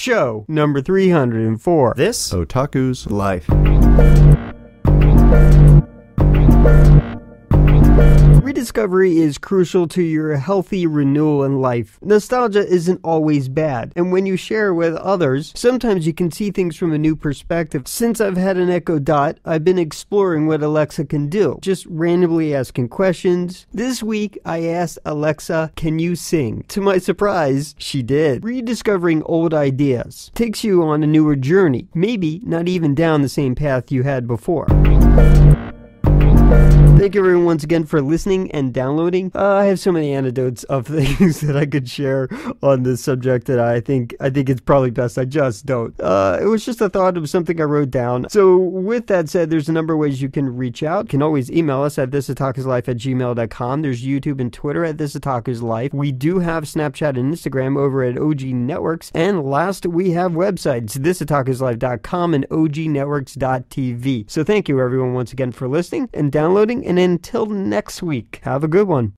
show number 304. This Otaku's Life. Rediscovery is crucial to your healthy renewal in life. Nostalgia isn't always bad, and when you share with others, sometimes you can see things from a new perspective. Since I've had an Echo Dot, I've been exploring what Alexa can do, just randomly asking questions. This week, I asked Alexa, Can you sing? To my surprise, she did. Rediscovering old ideas takes you on a newer journey, maybe not even down the same path you had before. Thank you everyone once again for listening and downloading. Uh, I have so many anecdotes of things that I could share on this subject that I think I think it's probably best I just don't. Uh, it was just a thought of something I wrote down. So with that said, there's a number of ways you can reach out. You can always email us at thisatakuslife at gmail.com. There's YouTube and Twitter at thisatakuslife. We do have Snapchat and Instagram over at OG Networks. And last, we have websites, thisatakuslife.com and ognetworks.tv. So thank you everyone once again for listening and downloading and until next week, have a good one.